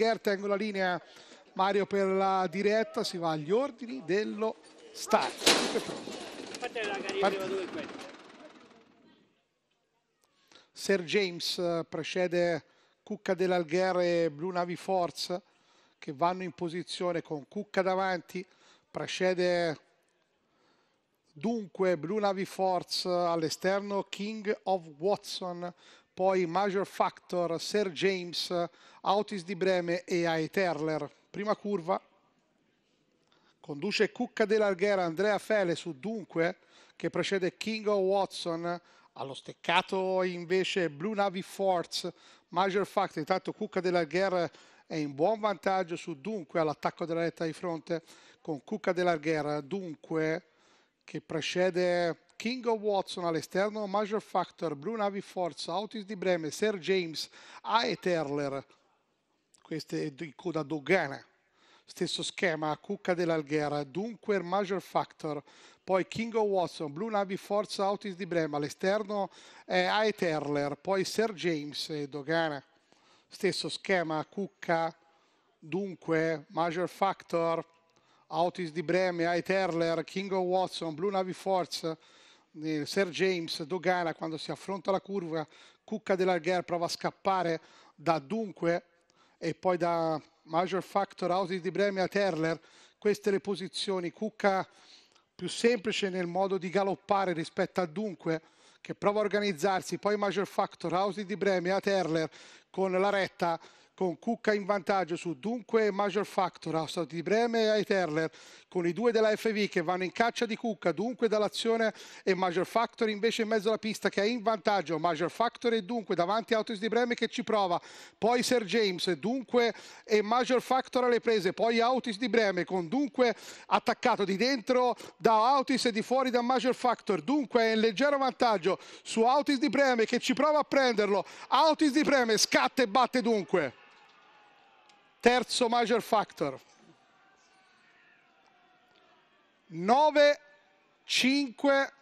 Berger, tengo la linea Mario per la diretta, si va agli ordini dello start. Sir James eh, precede Cucca dell'Algher e Blue Navy Force che vanno in posizione con Cucca davanti, precede dunque Blue Navy Force eh, all'esterno King of Watson poi Major Factor, Sir James, Autis di Breme e Aeterler. Prima curva, conduce Cucca della Larghera Andrea Fele su Dunque che precede King of Watson allo steccato invece Blue Navy Force Major Factor, intanto Cucca della Larghera è in buon vantaggio su Dunque all'attacco della retta di fronte con Cucca della Larghera Dunque che precede King of Watson all'esterno, Major Factor, Blue Navy Force, Autis di Breme, Sir James, Aeterler, questa è di coda dogana, stesso schema, Cucca dell'Alghera, dunque Major Factor, poi King of Watson, Blue Navy Force, Autis di Brema, all'esterno eh, A poi Sir James e Dogana, stesso schema, Cucca, dunque Major Factor, Autis di Breme, Aeterler, King of Watson, Blue Navy Force, eh, Sir James dogana quando si affronta la curva, Cucca dell'Algher prova a scappare da Dunque e poi da Major Factor, Audi di Bremia, Terler, queste le posizioni, Cucca più semplice nel modo di galoppare rispetto a Dunque, che prova a organizzarsi, poi Major Factor, House di Bremia, Terler con la retta con Cucca in vantaggio su Dunque Major Factor a Stato di Breme e ai Terler, con i due della FV che vanno in caccia di Cucca, Dunque dall'azione e Major Factor invece in mezzo alla pista che è in vantaggio, Major Factor e Dunque davanti a Autos di Breme che ci prova, poi Sir James, Dunque e Major Factor alle prese, poi Autis di Breme con Dunque attaccato di dentro da Autis e di fuori da Major Factor, Dunque è in leggero vantaggio su Autis di Breme che ci prova a prenderlo, Autis di Breme scatta e batte Dunque terzo major factor 9 5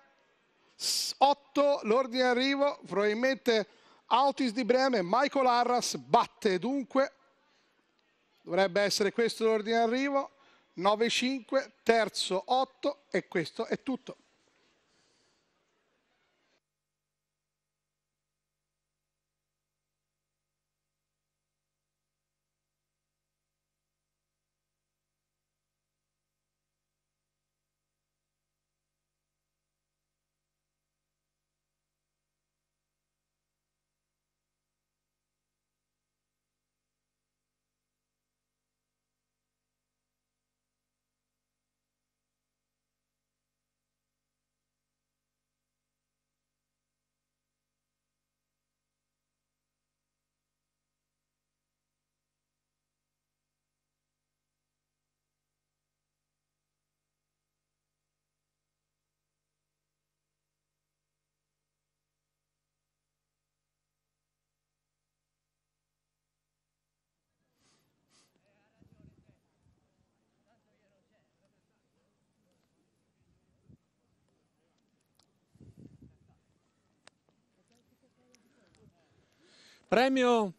8 l'ordine arrivo, probabilmente Autis di Breme Michael Arras batte dunque dovrebbe essere questo l'ordine arrivo, 9 5 terzo 8 e questo è tutto Prêmio